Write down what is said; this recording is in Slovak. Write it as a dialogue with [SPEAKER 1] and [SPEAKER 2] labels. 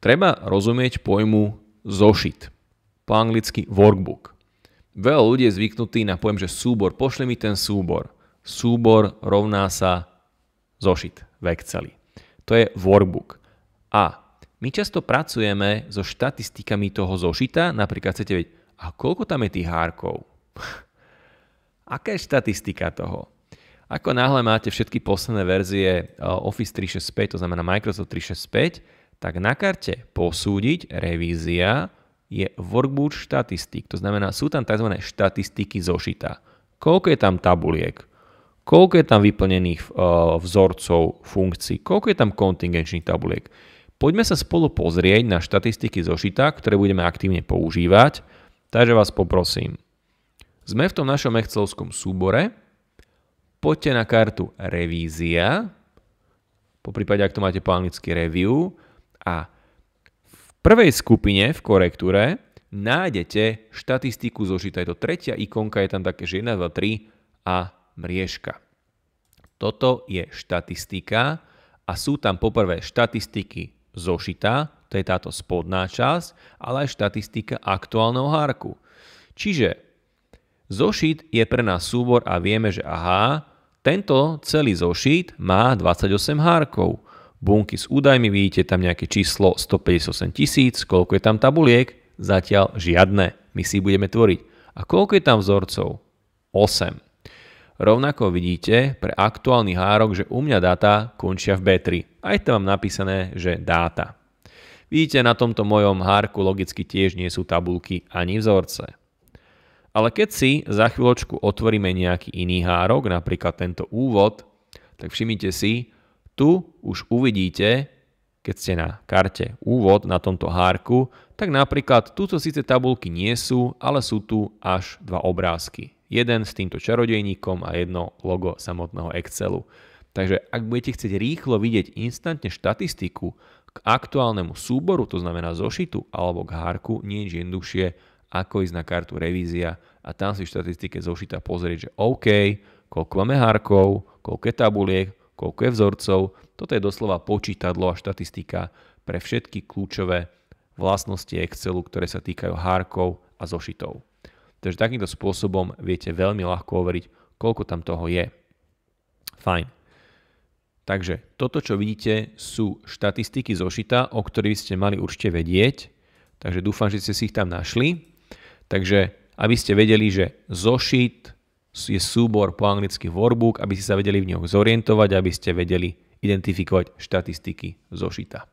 [SPEAKER 1] Treba rozumieť pojmu zošit, po anglicky workbook. Veľa ľudí je zvyknutý na pojem, že súbor, pošli mi ten súbor. Súbor rovná sa zošit v Exceli. To je workbook. A my často pracujeme so štatistikami toho zošita, napríklad chcete vedieť, a koľko tam je tých hárkov? Aká je štatistika toho? Ako náhle máte všetky posledné verzie eh, Office 365, to znamená Microsoft 365, tak na karte posúdiť revízia je workbook štatistik. To znamená, sú tam tzv. štatistiky zošita. Koľko je tam tabuliek, koľko je tam vyplnených eh, vzorcov funkcií, koľko je tam kontingenčných tabuliek. Poďme sa spolu pozrieť na štatistiky zošita, ktoré budeme aktívne používať. Takže vás poprosím, sme v tom našom Excelovskom súbore, poďte na kartu revízia, po prípade, ak to máte po anglicky review, a v prvej skupine v korektúre nájdete štatistiku zožita. Je to tretia ikonka, je tam také, že 1, 2, 3 a mriežka. Toto je štatistika a sú tam poprvé štatistiky zošita, to je táto spodná časť, ale aj štatistika aktuálneho hárku. Čiže zošit je pre nás súbor a vieme, že aha, tento celý zošit má 28 hárkov bunky s údajmi, vidíte tam nejaké číslo 158 tisíc, koľko je tam tabuliek, zatiaľ žiadne, my si budeme tvoriť. A koľko je tam vzorcov? 8. Rovnako vidíte pre aktuálny hárok, že u mňa dáta končia v B3. Aj tam mám napísané, že dáta. Vidíte, na tomto mojom hárku logicky tiež nie sú tabulky ani vzorce. Ale keď si za chvíľočku otvoríme nejaký iný hárok, napríklad tento úvod, tak všimnite si, tu už uvidíte, keď ste na karte úvod na tomto hárku, tak napríklad túto síce tabulky nie sú, ale sú tu až dva obrázky. Jeden s týmto čarodejníkom a jedno logo samotného Excelu. Takže ak budete chcieť rýchlo vidieť instantne štatistiku k aktuálnemu súboru, to znamená zošitu alebo k hárku, nie je jednoduchšie ako ísť na kartu revízia a tam si v štatistike zošita pozrieť, že OK, koľko máme hárkov, koľko je tabuliek, koľko je vzorcov. Toto je doslova počítadlo a štatistika pre všetky kľúčové vlastnosti Excelu, ktoré sa týkajú hárkov a zošitov. Takže takýmto spôsobom viete veľmi ľahko overiť, koľko tam toho je. Fajn. Takže toto, čo vidíte, sú štatistiky zošita, o ktorých ste mali určite vedieť. Takže dúfam, že ste si ich tam našli. Takže aby ste vedeli, že zošit je súbor po anglicky workbook, aby ste sa vedeli v ňom zorientovať, aby ste vedeli identifikovať štatistiky zošita.